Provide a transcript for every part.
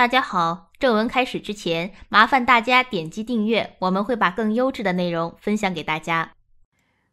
大家好，正文开始之前，麻烦大家点击订阅，我们会把更优质的内容分享给大家。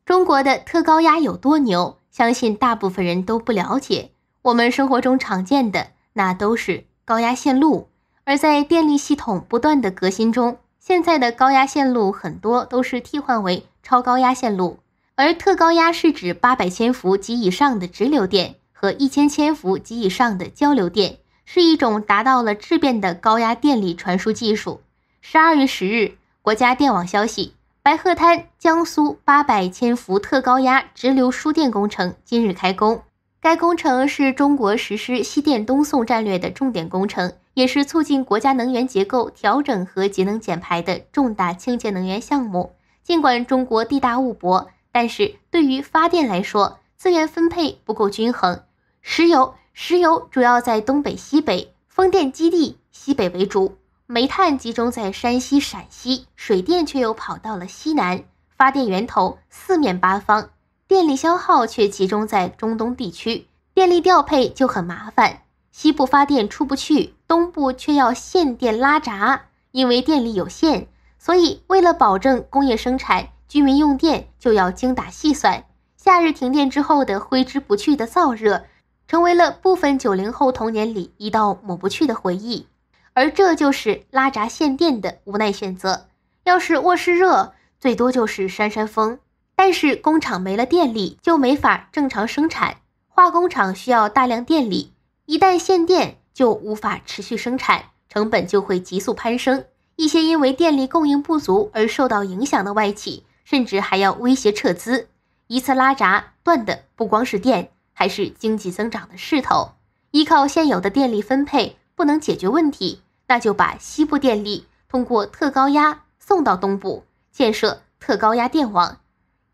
中国的特高压有多牛？相信大部分人都不了解。我们生活中常见的那都是高压线路，而在电力系统不断的革新中，现在的高压线路很多都是替换为超高压线路，而特高压是指八百千伏及以上的直流电和一千千伏及以上的交流电。是一种达到了质变的高压电力传输技术。十二月十日，国家电网消息，白鹤滩江苏八百千伏特高压直流输电工程今日开工。该工程是中国实施西电东送战略的重点工程，也是促进国家能源结构调整和节能减排的重大清洁能源项目。尽管中国地大物博，但是对于发电来说，资源分配不够均衡，石油。石油主要在东北、西北风电基地西北为主，煤炭集中在山西、陕西，水电却又跑到了西南，发电源头四面八方，电力消耗却集中在中东地区，电力调配就很麻烦。西部发电出不去，东部却要限电拉闸，因为电力有限，所以为了保证工业生产、居民用电，就要精打细算。夏日停电之后的挥之不去的燥热。成为了部分九零后童年里一道抹不去的回忆，而这就是拉闸限电的无奈选择。要是卧室热，最多就是扇扇风；但是工厂没了电力就没法正常生产。化工厂需要大量电力，一旦限电就无法持续生产，成本就会急速攀升。一些因为电力供应不足而受到影响的外企，甚至还要威胁撤资。一次拉闸断的不光是电。还是经济增长的势头，依靠现有的电力分配不能解决问题，那就把西部电力通过特高压送到东部，建设特高压电网。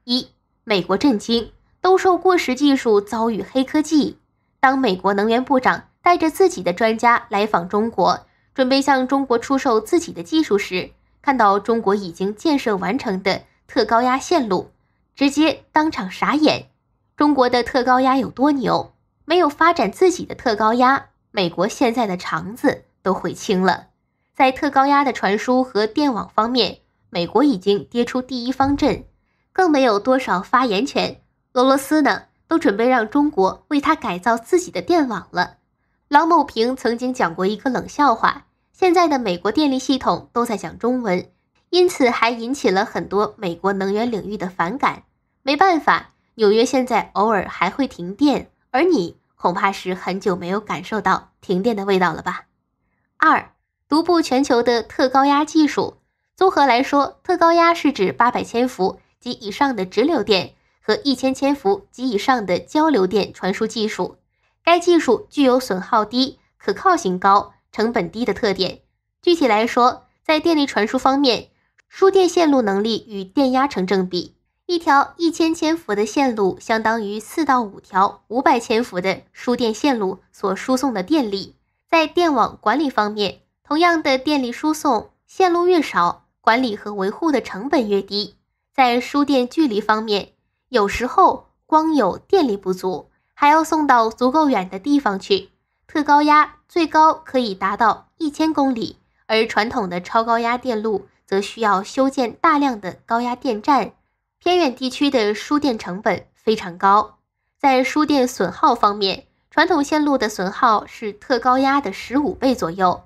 一，美国震惊，兜售过时技术遭遇黑科技。当美国能源部长带着自己的专家来访中国，准备向中国出售自己的技术时，看到中国已经建设完成的特高压线路，直接当场傻眼。中国的特高压有多牛？没有发展自己的特高压，美国现在的肠子都悔青了。在特高压的传输和电网方面，美国已经跌出第一方阵，更没有多少发言权。俄罗斯呢，都准备让中国为他改造自己的电网了。郎某平曾经讲过一个冷笑话：现在的美国电力系统都在讲中文，因此还引起了很多美国能源领域的反感。没办法。纽约现在偶尔还会停电，而你恐怕是很久没有感受到停电的味道了吧？二，独步全球的特高压技术。综合来说，特高压是指八百千伏及以上的直流电和一千千伏及以上的交流电传输技术。该技术具有损耗低、可靠性高、成本低的特点。具体来说，在电力传输方面，输电线路能力与电压成正比。一条一千千伏的线路相当于四到五条五百千伏的输电线路所输送的电力。在电网管理方面，同样的电力输送线路越少，管理和维护的成本越低。在输电距离方面，有时候光有电力不足，还要送到足够远的地方去。特高压最高可以达到一千公里，而传统的超高压电路则需要修建大量的高压电站。偏远地区的输电成本非常高。在输电损耗方面，传统线路的损耗是特高压的十五倍左右。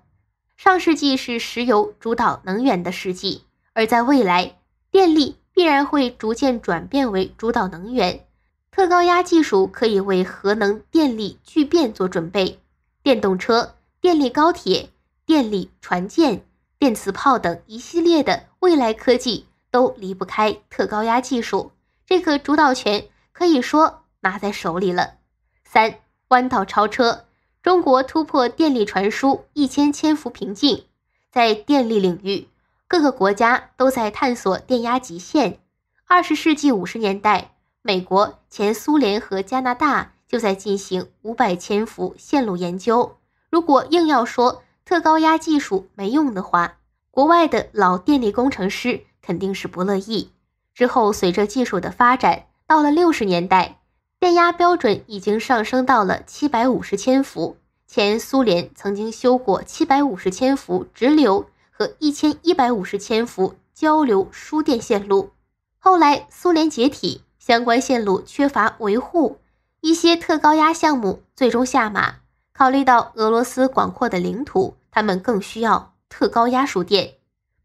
上世纪是石油主导能源的世纪，而在未来，电力必然会逐渐转变为主导能源。特高压技术可以为核能、电力聚变做准备，电动车、电力高铁、电力船舰、电磁炮等一系列的未来科技。都离不开特高压技术，这个主导权可以说拿在手里了。三弯道超车，中国突破电力传输一千千伏瓶颈，在电力领域，各个国家都在探索电压极限。二十世纪五十年代，美国、前苏联和加拿大就在进行五百千伏线路研究。如果硬要说特高压技术没用的话，国外的老电力工程师。肯定是不乐意。之后，随着技术的发展，到了六十年代，电压标准已经上升到了七百五十千伏。前苏联曾经修过七百五十千伏直流和一千一百五十千伏交流输电线路。后来苏联解体，相关线路缺乏维护，一些特高压项目最终下马。考虑到俄罗斯广阔的领土，他们更需要特高压输电。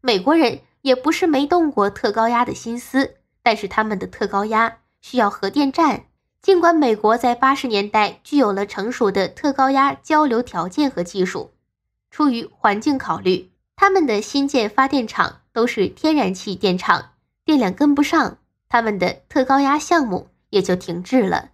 美国人。也不是没动过特高压的心思，但是他们的特高压需要核电站。尽管美国在八十年代具有了成熟的特高压交流条件和技术，出于环境考虑，他们的新建发电厂都是天然气电厂，电量跟不上，他们的特高压项目也就停滞了。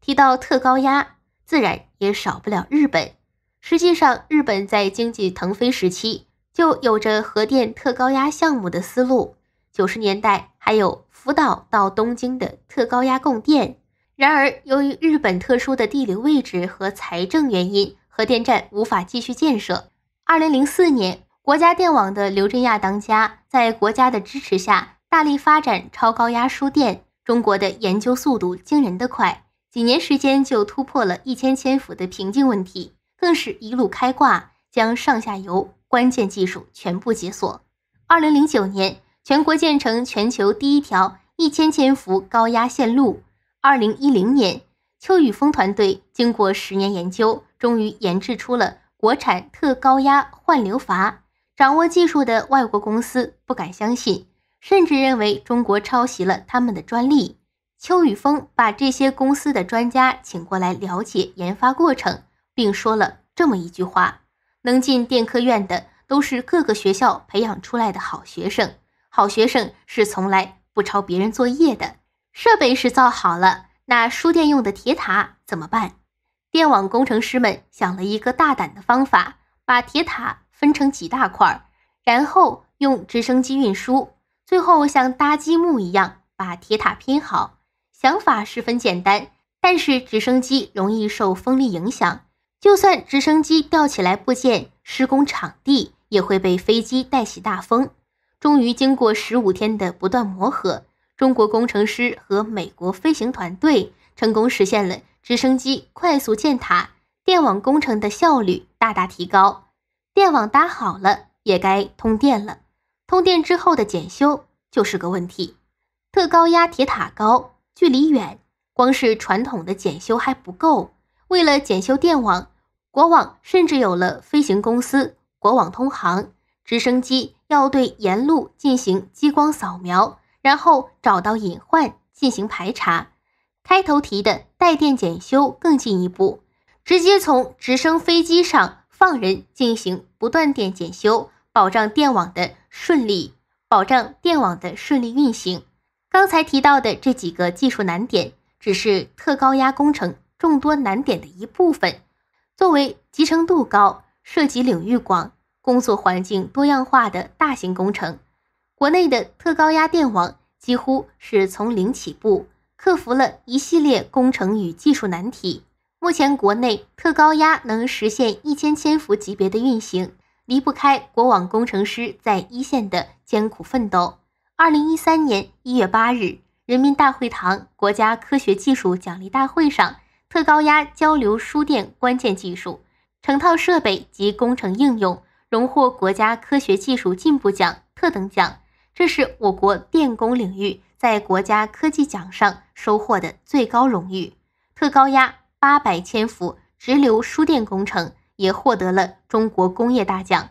提到特高压，自然也少不了日本。实际上，日本在经济腾飞时期。就有着核电特高压项目的思路，九十年代还有福岛到东京的特高压供电。然而，由于日本特殊的地理位置和财政原因，核电站无法继续建设。二零零四年，国家电网的刘振亚当家，在国家的支持下，大力发展超高压输电。中国的研究速度惊人的快，几年时间就突破了一千千伏的瓶颈问题，更是一路开挂，将上下游。关键技术全部解锁。二零零九年，全国建成全球第一条一千千伏高压线路。二零一零年，邱宇峰团队经过十年研究，终于研制出了国产特高压换流阀。掌握技术的外国公司不敢相信，甚至认为中国抄袭了他们的专利。邱宇峰把这些公司的专家请过来了解研发过程，并说了这么一句话。能进电科院的都是各个学校培养出来的好学生，好学生是从来不抄别人作业的。设备是造好了，那输电用的铁塔怎么办？电网工程师们想了一个大胆的方法，把铁塔分成几大块，然后用直升机运输，最后像搭积木一样把铁塔拼好。想法十分简单，但是直升机容易受风力影响。就算直升机吊起来部件，施工场地也会被飞机带起大风。终于，经过十五天的不断磨合，中国工程师和美国飞行团队成功实现了直升机快速建塔，电网工程的效率大大提高。电网搭好了，也该通电了。通电之后的检修就是个问题。特高压铁塔高，距离远，光是传统的检修还不够。为了检修电网，国网甚至有了飞行公司，国网通航直升机要对沿路进行激光扫描，然后找到隐患进行排查。开头提的带电检修更进一步，直接从直升飞机上放人进行不断电检修，保障电网的顺利保障电网的顺利运行。刚才提到的这几个技术难点，只是特高压工程。众多难点的一部分，作为集成度高、涉及领域广、工作环境多样化的大型工程，国内的特高压电网几乎是从零起步，克服了一系列工程与技术难题。目前，国内特高压能实现一千千伏级别的运行，离不开国网工程师在一线的艰苦奋斗。二零一三年一月八日，人民大会堂国家科学技术奖励大会上。特高压交流输电关键技术成套设备及工程应用荣获国家科学技术进步奖特等奖，这是我国电工领域在国家科技奖上收获的最高荣誉。特高压八百千伏直流输电工程也获得了中国工业大奖。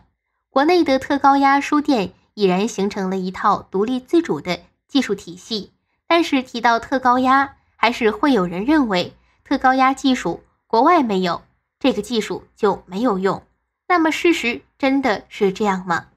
国内的特高压输电已然形成了一套独立自主的技术体系，但是提到特高压，还是会有人认为。特高压技术国外没有，这个技术就没有用。那么事实真的是这样吗？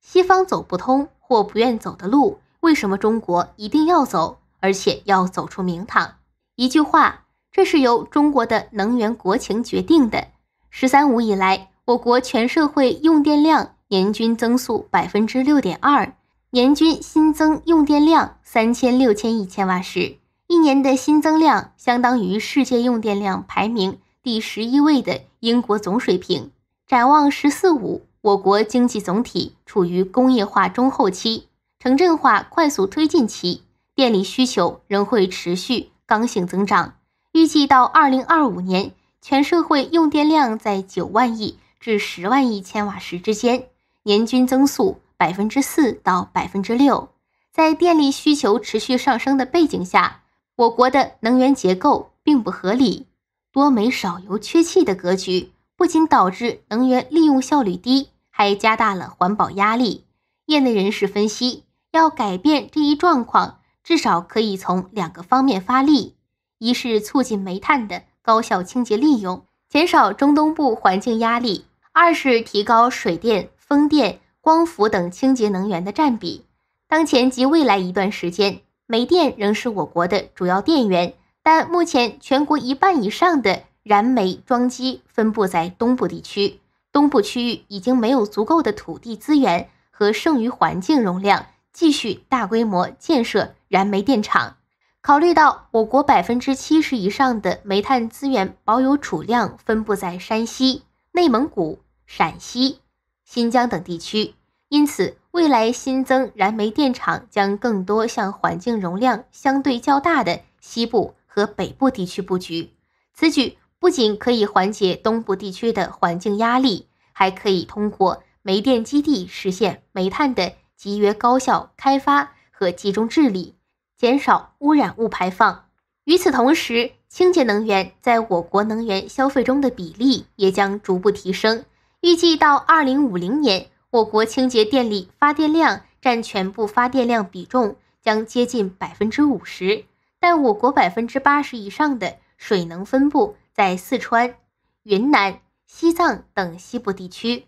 西方走不通或不愿走的路，为什么中国一定要走，而且要走出名堂？一句话，这是由中国的能源国情决定的。十三五以来，我国全社会用电量年均增速百分之六点二，年均新增用电量三千六千亿千瓦时。一年的新增量相当于世界用电量排名第十一位的英国总水平。展望“十四五”，我国经济总体处于工业化中后期、城镇化快速推进期，电力需求仍会持续刚性增长。预计到二零二五年，全社会用电量在九万亿至十万亿千瓦时之间，年均增速百分之四到百分之六。在电力需求持续上升的背景下，我国的能源结构并不合理，多煤少油缺气的格局不仅导致能源利用效率低，还加大了环保压力。业内人士分析，要改变这一状况，至少可以从两个方面发力：一是促进煤炭的高效清洁利用，减少中东部环境压力；二是提高水电、风电、光伏等清洁能源的占比。当前及未来一段时间。煤电仍是我国的主要电源，但目前全国一半以上的燃煤装机分布在东部地区，东部区域已经没有足够的土地资源和剩余环境容量继续大规模建设燃煤电厂。考虑到我国百分之七十以上的煤炭资源保有储量分布在山西、内蒙古、陕西、新疆等地区，因此。未来新增燃煤电厂将更多向环境容量相对较大的西部和北部地区布局。此举不仅可以缓解东部地区的环境压力，还可以通过煤电基地实现煤炭的集约高效开发和集中治理，减少污染物排放。与此同时，清洁能源在我国能源消费中的比例也将逐步提升。预计到二零五零年。我国清洁电力发电量占全部发电量比重将接近百分之五十，但我国百分之八十以上的水能分布在四川、云南、西藏等西部地区，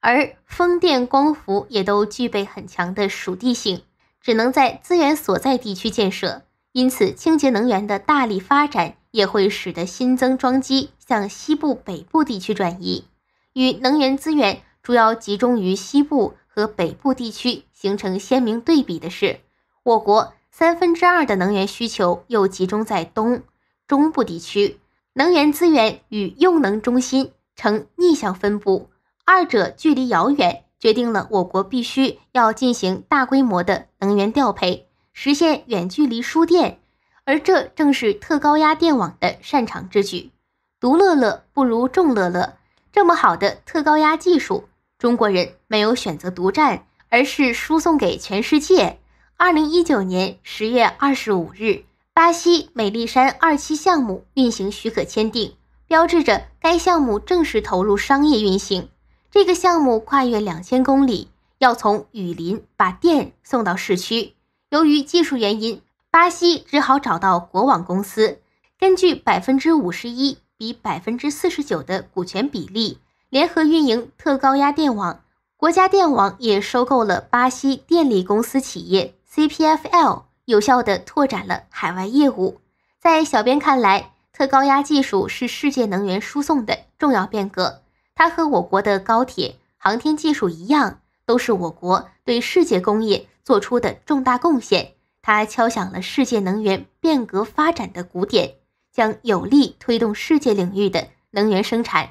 而风电、光伏也都具备很强的属地性，只能在资源所在地区建设。因此，清洁能源的大力发展也会使得新增装机向西部、北部地区转移，与能源资源。主要集中于西部和北部地区，形成鲜明对比的是，我国三分之二的能源需求又集中在东、中部地区，能源资源与用能中心呈逆向分布，二者距离遥远，决定了我国必须要进行大规模的能源调配，实现远距离输电，而这正是特高压电网的擅长之举。独乐乐不如众乐乐，这么好的特高压技术。中国人没有选择独占，而是输送给全世界。二零一九年十月二十五日，巴西美丽山二期项目运行许可签订，标志着该项目正式投入商业运行。这个项目跨越两千公里，要从雨林把电送到市区。由于技术原因，巴西只好找到国网公司，根据百分之五十一比百分之四十九的股权比例。联合运营特高压电网，国家电网也收购了巴西电力公司企业 CPFL，有效的拓展了海外业务。在小编看来，特高压技术是世界能源输送的重要变革，它和我国的高铁、航天技术一样，都是我国对世界工业做出的重大贡献。它敲响了世界能源变革发展的鼓点，将有力推动世界领域的能源生产。